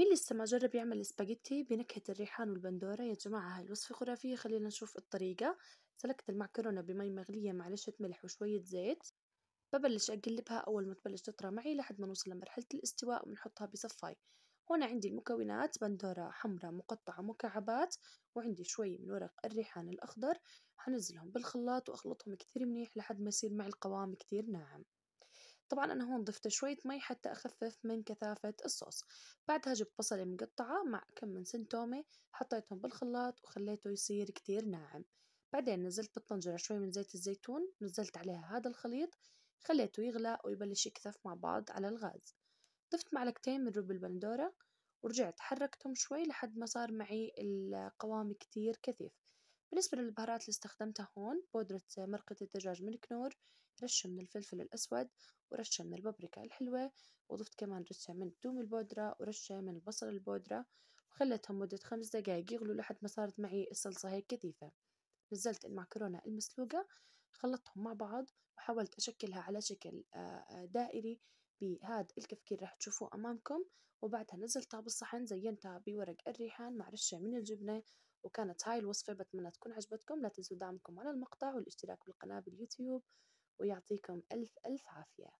مين لسه ما جرب يعمل سباجيتي بنكهة الريحان والبندورة يا جماعة هاي الوصفة خرافية خلينا نشوف الطريقة سلكت المعكرونة بمي مغلية مع رشة ملح وشوية زيت ببلش أقلبها أول ما تبلش تطرى معي لحد ما نوصل لمرحلة الاستواء وبنحطها بصفاي هنا عندي المكونات بندورة حمراء مقطعة مكعبات وعندي شوي من ورق الريحان الأخضر هنزلهم بالخلاط وأخلطهم كتير منيح لحد ما يصير معي القوام كتير ناعم طبعا أنا هون ضفت شوية مي حتى أخفف من كثافة الصوص بعدها جبت بصلة مقطعة مع كم من سنتومة حطيتهم بالخلاط وخليته يصير كتير ناعم بعدين نزلت بالطنجرة شوي من زيت الزيتون نزلت عليها هذا الخليط خليته يغلى ويبلش يكثف مع بعض على الغاز ضفت معلقتين من رب البندورة ورجعت حركتهم شوي لحد ما صار معي القوام كتير كثيف بالنسبة للبهارات اللي استخدمتها هون بودرة مرقة الدجاج من كنور رشة من الفلفل الأسود ورشة من البابريكا الحلوة وضفت كمان رشة من توم البودرة ورشة من البصل البودرة وخلتهم مدة خمس دقايق يغلوا لحد ما صارت معي الصلصة هيك كثيفة نزلت المعكرونة المسلوقة خلطتهم مع بعض وحاولت أشكلها على شكل آه، آه، دائري بهذا الكفكير رح تشوفوه أمامكم وبعدها نزلتها بالصحن زينتها بورق الريحان مع رشة من الجبنة وكانت هاي الوصفة بتمنى تكون عجبتكم لا تنسوا دعمكم على المقطع والاشتراك بالقناة باليوتيوب ويعطيكم ألف ألف عافية